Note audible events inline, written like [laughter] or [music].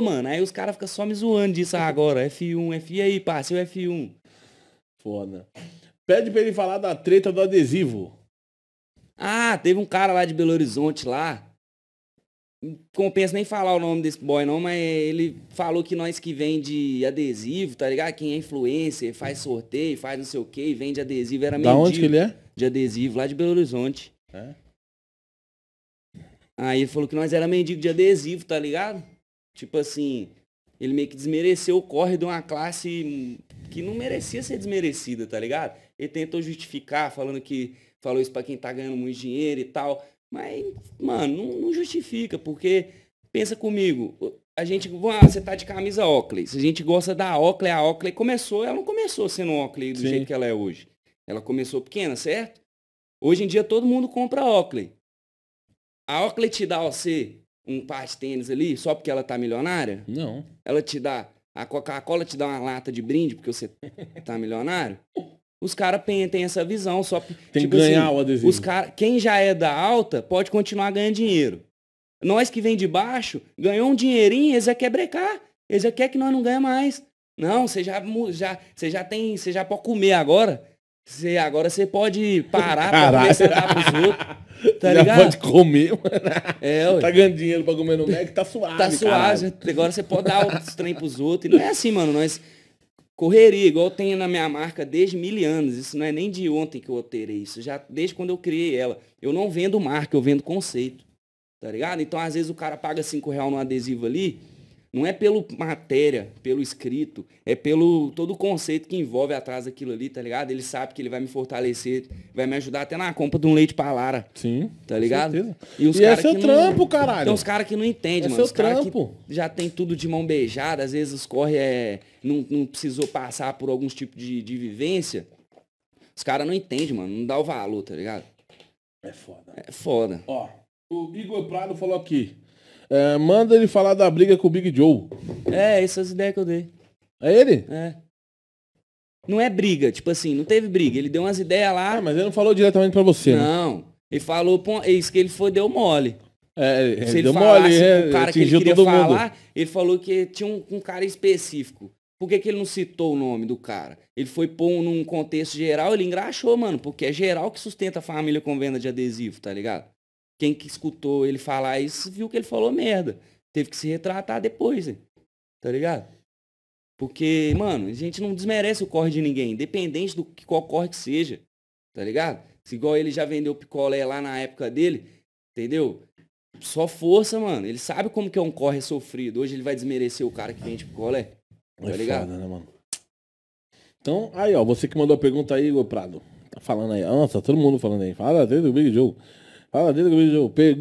mano. Aí os caras ficam só me zoando disso ah, agora. F1, F. E aí, parceiro, o F1. Foda. Pede pra ele falar da treta do adesivo. Ah, teve um cara lá de Belo Horizonte lá. Compensa nem falar o nome desse boy não, mas ele falou que nós que vende adesivo, tá ligado? Quem é influencer, faz sorteio, faz não sei o que, vende adesivo, era Da onde que ele é? De adesivo, lá de Belo Horizonte. É? Aí ele falou que nós era mendigo de adesivo, tá ligado? Tipo assim, ele meio que desmereceu o corre de uma classe que não merecia ser desmerecida, tá ligado? Ele tentou justificar, falando que falou isso para quem tá ganhando muito dinheiro e tal. Mas, mano, não, não justifica, porque pensa comigo, a gente, você tá de camisa Oakley, se a gente gosta da Oakley, a Oakley começou, ela não começou sendo Oakley do Sim. jeito que ela é hoje. Ela começou pequena, certo? Hoje em dia todo mundo compra Oakley. A Oakley te dá você um par de tênis ali só porque ela tá milionária? Não. Ela te dá. A Coca-Cola te dá uma lata de brinde porque você tá milionário? Os caras têm essa visão só Tem que tipo assim, ganhar assim, o adesivo. Os cara, quem já é da alta pode continuar ganhando dinheiro. Nós que vem de baixo, ganhou um dinheirinho, eles já querem brecar. Eles já querem que nós não ganhamos mais. Não, você já, já, você já tem, você já pode comer agora. Cê, agora você pode parar Caralho. pra apresentar pros outros. Tá [laughs] Já ligado? pode comer, mano. É, ué. Tá ganhando dinheiro pra comer no Mac, tá suave. Tá suave. Caralho. Agora você pode dar os trem pros outros. não é assim, mano. Nós correria, igual tem na minha marca desde mil anos. Isso não é nem de ontem que eu alterei isso. Já desde quando eu criei ela. Eu não vendo marca, eu vendo conceito. Tá ligado? Então, às vezes, o cara paga cinco real no adesivo ali não é pelo matéria, pelo escrito, é pelo todo o conceito que envolve atrás daquilo ali, tá ligado? Ele sabe que ele vai me fortalecer, vai me ajudar até na compra de um leite pra Lara. Sim. Tá ligado? E, os e é seu trampo, não, caralho. Tem uns caras que não entendem, é mano. Seu os caras que já tem tudo de mão beijada, às vezes corre é, não, não precisou passar por alguns tipos de, de vivência. Os caras não entendem, mano. Não dá o valor, tá ligado? É foda. É foda. Ó, o Igor Prado falou aqui. É, manda ele falar da briga com o Big Joe. É, essas ideias que eu dei. É ele? É. Não é briga, tipo assim, não teve briga. Ele deu umas ideias lá. Ah, mas ele não falou diretamente para você, né? Não. Né? Ele falou, isso que ele foi, deu mole. É, ele, Se ele deu mole, é, o cara que ele queria mundo. ele falou que tinha um, um cara específico. Por que, que, ele não citou o nome do cara? Ele foi pôr num contexto geral, ele engraxou, mano, porque é geral que sustenta a família com venda de adesivo, tá ligado? quem que escutou ele falar isso viu que ele falou merda. Teve que se retratar depois, hein? tá ligado? Porque, mano, a gente não desmerece o corre de ninguém, independente do que qual corre que seja, tá ligado? Se igual ele já vendeu picolé lá na época dele, entendeu? Só força, mano. Ele sabe como que é um corre sofrido. Hoje ele vai desmerecer o cara que vende picolé. Tá é ligado? Foda, né, mano? Então, aí, ó, você que mandou a pergunta aí, Igor Prado. Tá falando aí. Nossa, tá todo mundo falando aí. Fala desde o Big Joe. Fala dentro da camisa Pergunta